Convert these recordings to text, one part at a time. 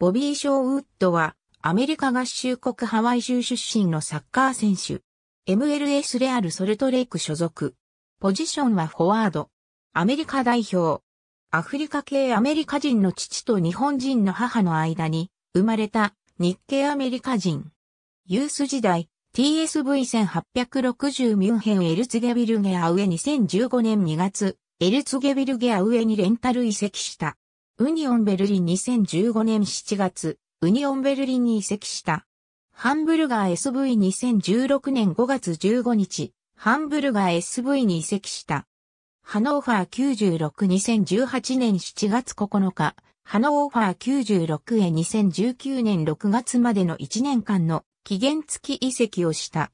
ボビー・ショーウッドは、アメリカ合衆国ハワイ州出身のサッカー選手。MLS レアル・ソルトレイク所属。ポジションはフォワード。アメリカ代表。アフリカ系アメリカ人の父と日本人の母の間に生まれた日系アメリカ人。ユース時代、TSV1860 ミュンヘンエルツゲビルゲアウェ2015年2月、エルツゲビルゲアウェにレンタル移籍した。ウニオンベルリン2015年7月、ウニオンベルリンに移籍した。ハンブルガー SV2016 年5月15日、ハンブルガー SV に移籍した。ハノーファー962018年7月9日、ハノーファー96へ2019年6月までの1年間の期限付き移籍をした。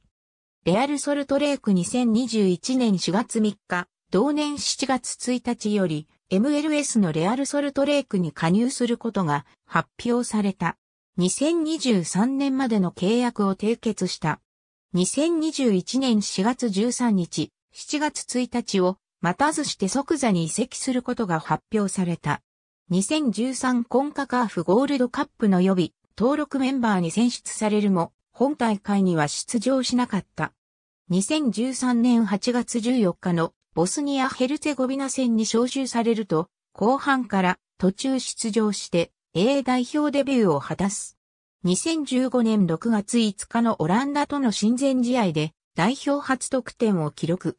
レアルソルトレーク2021年4月3日、同年7月1日より、MLS のレアルソルトレイクに加入することが発表された。2023年までの契約を締結した。2021年4月13日、7月1日を待たずして即座に移籍することが発表された。2013コンカカーフゴールドカップの予備、登録メンバーに選出されるも、本大会には出場しなかった。2013年8月14日のボスニア・ヘルツェゴビナ戦に招集されると、後半から途中出場して A 代表デビューを果たす。2015年6月5日のオランダとの親善試合で代表初得点を記録。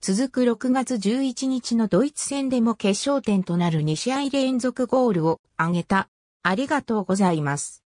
続く6月11日のドイツ戦でも決勝点となる2試合連続ゴールを挙げた。ありがとうございます。